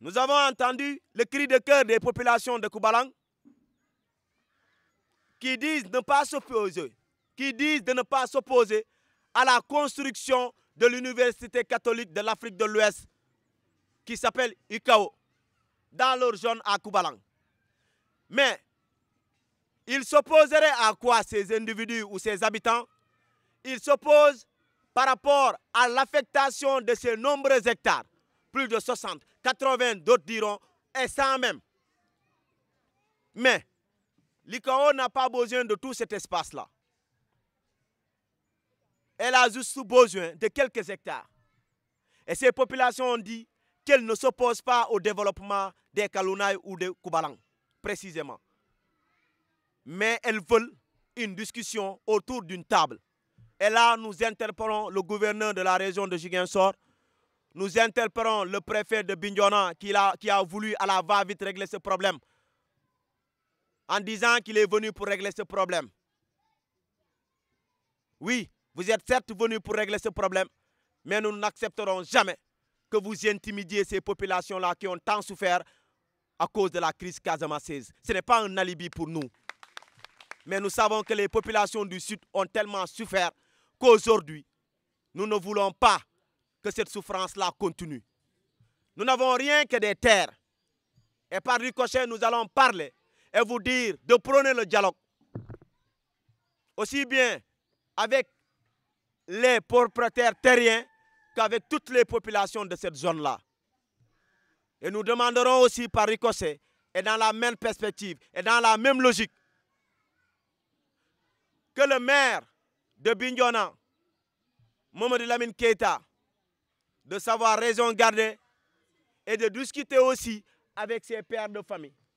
Nous avons entendu le cri de cœur des populations de Koubalang qui disent ne pas s'opposer, qui disent de ne pas s'opposer à la construction de l'Université catholique de l'Afrique de l'Ouest qui s'appelle ICAO dans leur zone à Koubalang. Mais ils s'opposeraient à quoi ces individus ou ces habitants Ils s'opposent par rapport à l'affectation de ces nombreux hectares, plus de 60, 80, d'autres diront, et 100 même. Mais l'ICAO n'a pas besoin de tout cet espace-là. Elle a juste besoin de quelques hectares. Et ces populations ont dit qu'elles ne s'opposent pas au développement des Kalounaï ou des Koubalang, précisément. Mais elles veulent une discussion autour d'une table. Et là, nous interpellons le gouverneur de la région de Jigensor nous interpellons le préfet de Bignona qui a, qui a voulu à la va-vite régler ce problème en disant qu'il est venu pour régler ce problème. Oui, vous êtes certes venu pour régler ce problème, mais nous n'accepterons jamais que vous intimidiez ces populations-là qui ont tant souffert à cause de la crise casamassaise. Ce n'est pas un alibi pour nous. Mais nous savons que les populations du Sud ont tellement souffert qu'aujourd'hui, nous ne voulons pas que cette souffrance-là continue. Nous n'avons rien que des terres. Et par ricochet, nous allons parler et vous dire de prôner le dialogue. Aussi bien avec les propriétaires terriens qu'avec toutes les populations de cette zone-là. Et nous demanderons aussi par ricochet, et dans la même perspective, et dans la même logique, que le maire de Bignona, Mamadou Lamine Keita, de savoir raison garder et de discuter aussi avec ses pères de famille.